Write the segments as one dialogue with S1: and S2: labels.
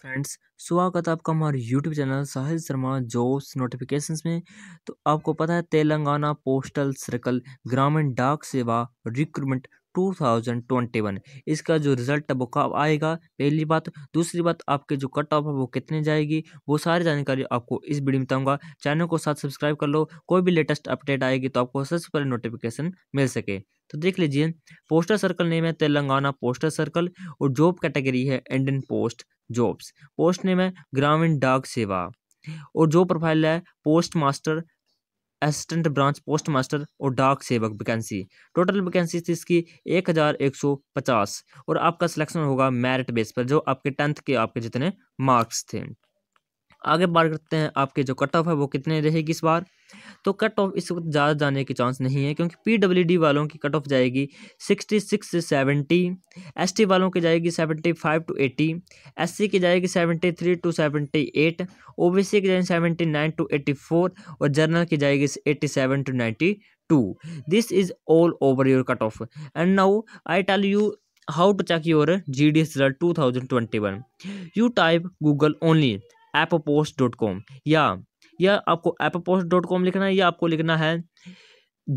S1: friends स्वागत है आपका हमारे यूट्यूब चैनल साहिल शर्मा जोस नोटिफिकेशंस में तो आपको पता है तेलंगाना पोस्टल सर्कल ग्रामीण डाक सेवा रिक्रूटमेंट 2021 इसका जो रिजल्ट है वो कब आएगा पहली बात दूसरी बात आपके जो कट ऑफ है वो कितने जाएगी वो सारी जानकारी आपको इस वीडियो में बताऊंगा चैनल को साथ सब्सक्राइब कर लो कोई भी लेटेस्ट अपडेट आएगी तो आपको सबसे पहले नोटिफिकेशन मिल सके तो देख लीजिए पोस्टर सर्कल नेम है तेलंगाना पोस्टर सर्कल और जॉब कैटेगरी है Indian post jobs post name है ग्रामीण डाक सेवा और जो प्रोफाइल है post master assistant branch post master और डाक सेवक वैकेंसी टोटल वैकेंसी थी इसकी एक हज़ार एक सौ पचास और आपका सिलेक्शन होगा मेरिट बेस पर जो आपके टेंथ के आपके जितने मार्क्स थे आगे बात करते हैं आपके जो कट ऑफ है वो कितने रहेगी इस बार तो कट ऑफ इस वक्त ज़्यादा जाने के चांस नहीं है क्योंकि पी डब्ल्यू डी वालों की कट ऑफ जाएगी सिक्सटी सिक्स से सेवेंटी एस टी वालों की जाएगी seventy five to eighty S C की जाएगी seventy three to seventy eight O B C की जाएगी seventy nine to eighty four और जर्नल की जाएगी eighty seven to ninety two this is all over your cut off and now I tell you how to check G D S result two thousand twenty one you type Google only app post dot com या या आपको एपोपोस्ट dot com लिखना है या आपको लिखना है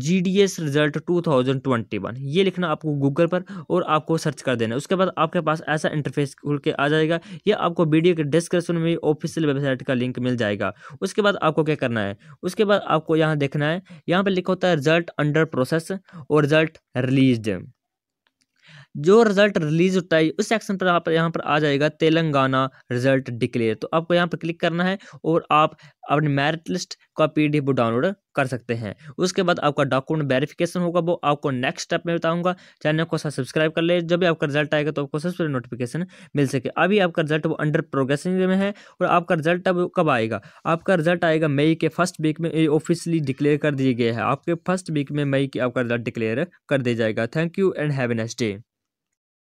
S1: G D S result two thousand twenty one ये लिखना आपको गूगल पर और आपको सर्च कर देना है उसके बाद आपके पास ऐसा इंटरफेस खुल के आ जाएगा या आपको वीडियो के डिस्क्रिप्शन में ऑफिशियल वेबसाइट का लिंक मिल जाएगा उसके बाद आपको क्या करना है उसके बाद आपको यहाँ देखना है यहाँ पर लिखा होता है रिजल्ट अंडर प्रोसेस और रिजल्ट रिलीज जो रिजल्ट रिलीज होता है उस सेक्शन पर आप यहाँ पर आ जाएगा तेलंगाना रिजल्ट डिक्लेयर तो आपको यहाँ पर क्लिक करना है और आप अपनी मेरिट लिस्ट का पी वो डाउनलोड कर सकते हैं उसके बाद आपका डॉक्यूमेंट वेरिफिकेशन होगा वो आपको नेक्स्ट स्टेप में बताऊंगा चैनल को सब्सक्राइब कर ले जब भी आपका रिजल्ट आएगा तो आपको सबसे पहले नोटिफिकेशन मिल सके अभी आपका रिजल्ट वो अंडर प्रोग्रेसिंग में है और आपका रिजल्ट अब कब आएगा आपका रिजल्ट आएगा मई के फर्स्ट वीक में ऑफिशियली डिक्लेयर कर दिया गया है आपके फर्स्ट वीक में मई की आपका रिजल्ट डिक्लेयर कर दिया जाएगा thank you and have next day